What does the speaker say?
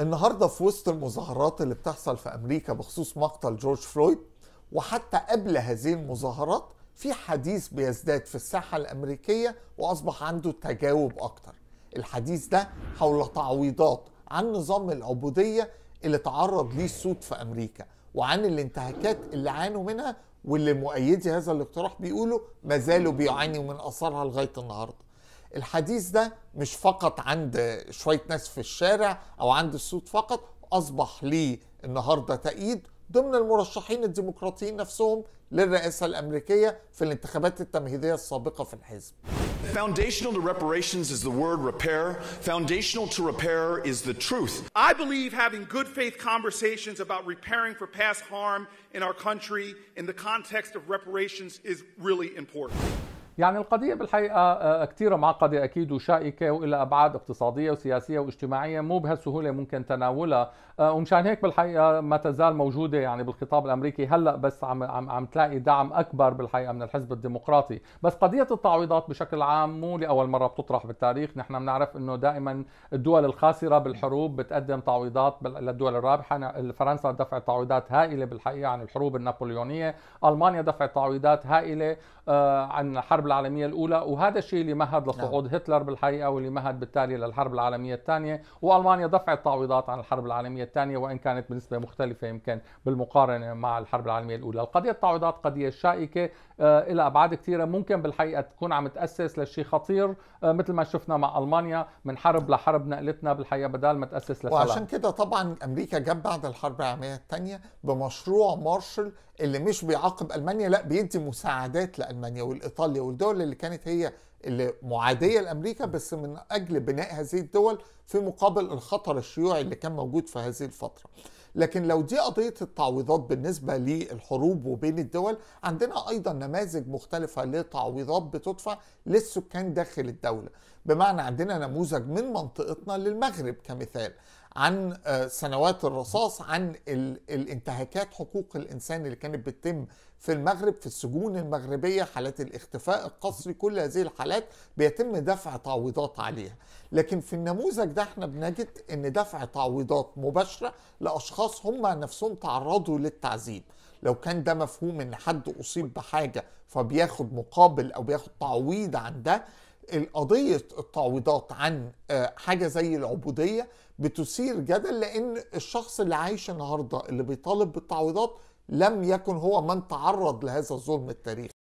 النهارده في وسط المظاهرات اللي بتحصل في امريكا بخصوص مقتل جورج فلويد وحتى قبل هذه المظاهرات في حديث بيزداد في الساحه الامريكيه واصبح عنده تجاوب اكتر. الحديث ده حول تعويضات عن نظام العبوديه اللي تعرض ليه السود في امريكا وعن الانتهاكات اللي عانوا منها واللي مؤيدي هذا الاقتراح بيقولوا ما زالوا بيعانوا من اثارها لغايه النهارده. الحديث ده مش فقط عند شويه ناس في الشارع او عند السود فقط اصبح ليه النهارده تأييد ضمن المرشحين الديمقراطيين نفسهم للرئاسه الامريكيه في الانتخابات التمهيديه السابقه في الحزب. Foundational to reparations is the word repair. Foundational to repair is the truth. I believe having good faith conversations about repairing for past harm in our country in the context of reparations is really important. يعني القضية بالحقيقة آه، كثير معقدة أكيد وشائكة وإلى أبعاد اقتصادية وسياسية واجتماعية مو بهالسهولة ممكن تناولها آه، ومشان هيك بالحقيقة ما تزال موجودة يعني بالخطاب الأمريكي هلأ بس عم عم, عم تلاقي دعم أكبر بالحقيقة من الحزب الديمقراطي بس قضية التعويضات بشكل عام مو لأول مرة بتطرح بالتاريخ نحن بنعرف أنه دائما الدول الخاسرة بالحروب بتقدم تعويضات للدول الرابحة فرنسا دفعت تعويضات هائلة بالحقيقة عن الحروب النابليونية ألمانيا دفعت تعويضات هائلة آه، عن حرب العالميه الاولى وهذا الشيء اللي مهد نعم. لصعود نعم. هتلر بالحقيقه واللي مهد بالتالي للحرب العالميه الثانيه والمانيا دفعت تعويضات عن الحرب العالميه الثانيه وان كانت بنسبه مختلفه يمكن بالمقارنه مع الحرب العالميه الاولى القضيه التعويضات قضيه شائكه آه، الى ابعاد كثيره ممكن بالحقيقه تكون عم تاسس لشيء خطير آه، مثل ما شفنا مع المانيا من حرب لحرب نقلتنا بالحقيقه بدل ما تاسس لسلام وعشان كده طبعا امريكا جت بعد الحرب العالميه الثانيه بمشروع مارشل اللي مش بيعاقب المانيا لا بيدي مساعدات لالمانيا والايطاليا والدول الدول اللي كانت هي اللي معاديه لامريكا بس من اجل بناء هذه الدول في مقابل الخطر الشيوعي اللي كان موجود في هذه الفتره. لكن لو دي قضيه التعويضات بالنسبه للحروب وبين الدول عندنا ايضا نماذج مختلفه لتعويضات بتدفع للسكان داخل الدوله، بمعنى عندنا نموذج من منطقتنا للمغرب كمثال. عن آه، سنوات الرصاص عن الانتهاكات حقوق الانسان اللي كانت بتتم في المغرب في السجون المغربيه حالات الاختفاء القصري كل هذه الحالات الحالات بيتم دفع تعويضات عليها لكن في النموذج ده احنا بنجد ان دفع تعويضات مباشره لاشخاص هم نفسهم تعرضوا للتعذيب لو كان ده مفهوم ان حد اصيب بحاجه فبياخد مقابل او بياخد تعويض عن ده القضية التعويضات عن آه، حاجة زي العبودية بتثير جدل لأن الشخص اللي عايش النهاردة اللي بيطالب بالتعويضات لم يكن هو من تعرض لهذا الظلم التاريخي